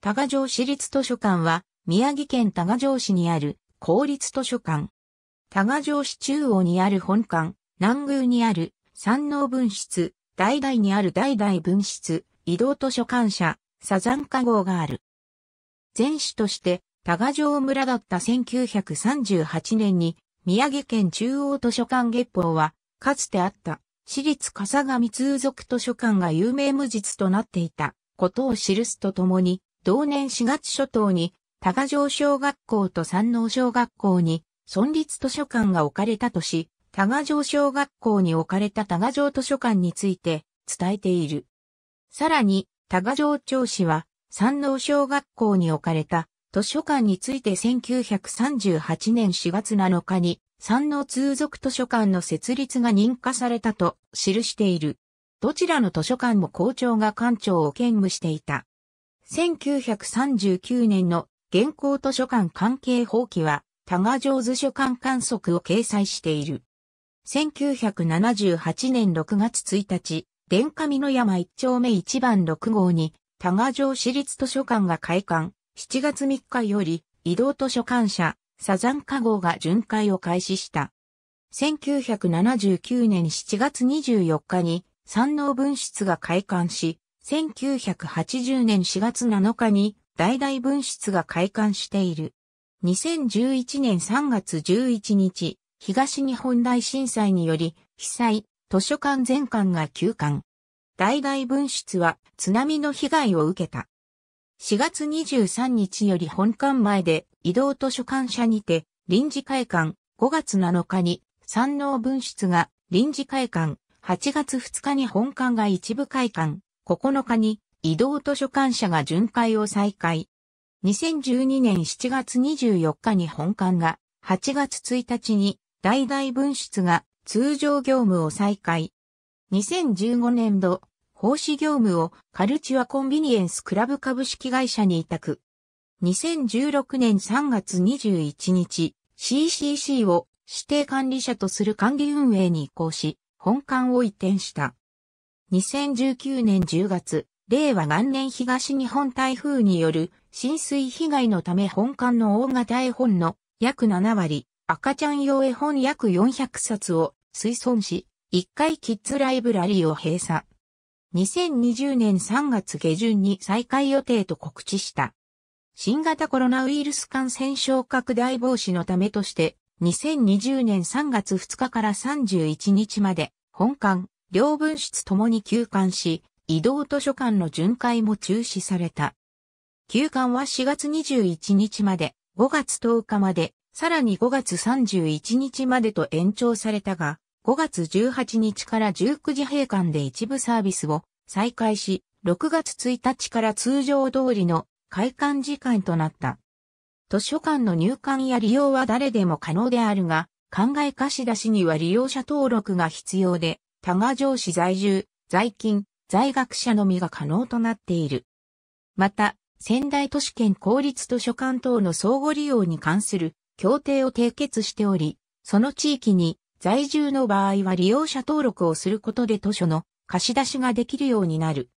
多賀城市立図書館は、宮城県多賀城市にある公立図書館。多賀城市中央にある本館、南宮にある山王分室、代々にある代々分室、移動図書館社、サザンカ号がある。前市として多賀城村だった1938年に宮城県中央図書館月報は、かつてあった市立笠上通俗図書館が有名無実となっていたことを記すとともに、同年4月初頭に、多賀城小学校と山王小学校に、村立図書館が置かれたとし、多賀城小学校に置かれた多賀城図書館について伝えている。さらに、多賀城町市は、山王小学校に置かれた図書館について1938年4月7日に、山王通俗図書館の設立が認可されたと記している。どちらの図書館も校長が館長を兼務していた。1939年の現行図書館関係法規は、多賀城図書館観測を掲載している。1978年6月1日、殿下美の山1丁目1番6号に、多賀城市立図書館が開館、7月3日より、移動図書館社、サザンカ号が巡回を開始した。1979年7月24日に、山王分室が開館し、1980年4月7日に大々分室が開館している。2011年3月11日、東日本大震災により、被災、図書館全館が休館。大々分室は津波の被害を受けた。4月23日より本館前で移動図書館者にて臨時開館5月7日に山王分室が臨時開館8月2日に本館が一部開館9日に移動図書館社が巡回を再開。2012年7月24日に本館が、8月1日に大々分室が通常業務を再開。2015年度、奉仕業務をカルチュアコンビニエンスクラブ株式会社に委託。2016年3月21日、CCC を指定管理者とする管理運営に移行し、本館を移転した。2019年10月、令和元年東日本台風による浸水被害のため本館の大型絵本の約7割、赤ちゃん用絵本約400冊を推損し、1回キッズライブラリーを閉鎖。2020年3月下旬に再開予定と告知した。新型コロナウイルス感染症拡大防止のためとして、2020年3月2日から31日まで、本館、両分室ともに休館し、移動図書館の巡回も中止された。休館は4月21日まで、5月10日まで、さらに5月31日までと延長されたが、5月18日から19時閉館で一部サービスを再開し、6月1日から通常通りの開館時間となった。図書館の入館や利用は誰でも可能であるが、考え貸し出しには利用者登録が必要で、多賀城市在住、在勤、在学者のみが可能となっている。また、仙台都市圏公立図書館等の相互利用に関する協定を締結しており、その地域に在住の場合は利用者登録をすることで図書の貸し出しができるようになる。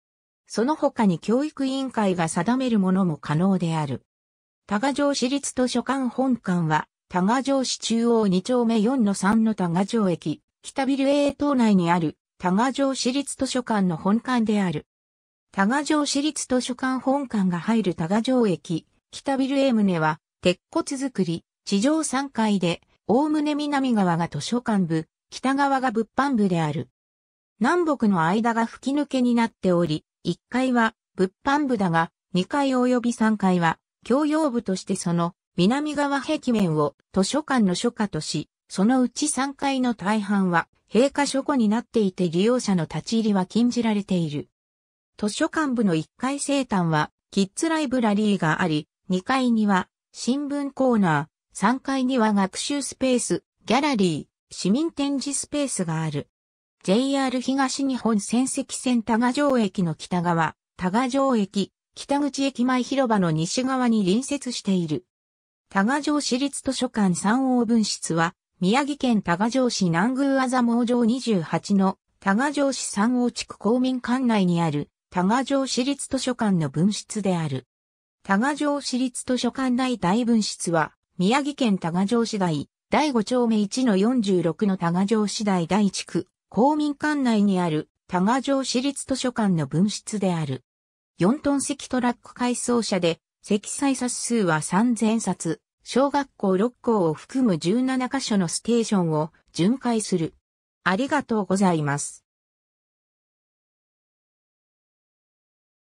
その他に教育委員会が定めるものも可能である。多賀城市立図書館本館は、多賀城市中央2丁目4の3の多賀城駅、北ビル A 島内にある多賀城市立図書館の本館である。多賀城市立図書館本館が入る多賀城駅、北ビル A 棟は、鉄骨造り、地上3階で、おおむね南側が図書館部、北側が物販部である。南北の間が吹き抜けになっており、1階は物販部だが、2階及び3階は共用部としてその南側壁面を図書館の書家とし、そのうち3階の大半は閉鎖書庫になっていて利用者の立ち入りは禁じられている。図書館部の1階生誕はキッズライブラリーがあり、2階には新聞コーナー、3階には学習スペース、ギャラリー、市民展示スペースがある。JR 東日本仙石線多賀城駅の北側、多賀城駅、北口駅前広場の西側に隣接している。多賀城市立図書館3応分室は、宮城県多賀城市南宮あざ網城28の多賀城市三王地区公民館内にある多賀城市立図書館の分室である。多賀城市立図書館内大分室は宮城県多賀城市大第5丁目1の46の多賀城市大第1区公民館内にある多賀城市立図書館の分室である。4トン積トラック改装車で積載冊数は3000冊。小学校6校を含む17カ所のステーションを巡回する。ありがとうございます。